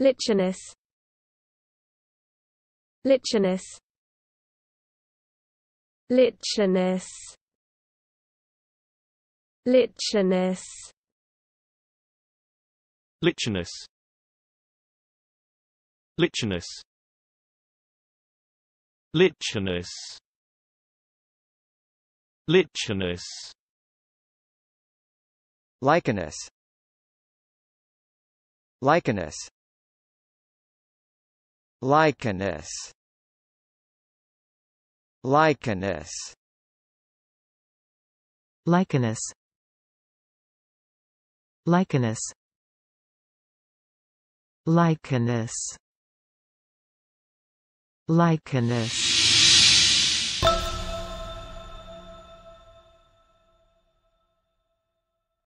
Lichinus Lichinus Lichinus Lichinus Lichinus Lichinus Lichinus Lichinus Lichenus. Lichenus. Lichenus. Lichenus. Lichenus. Lichenus. Lichenus. Lichenus.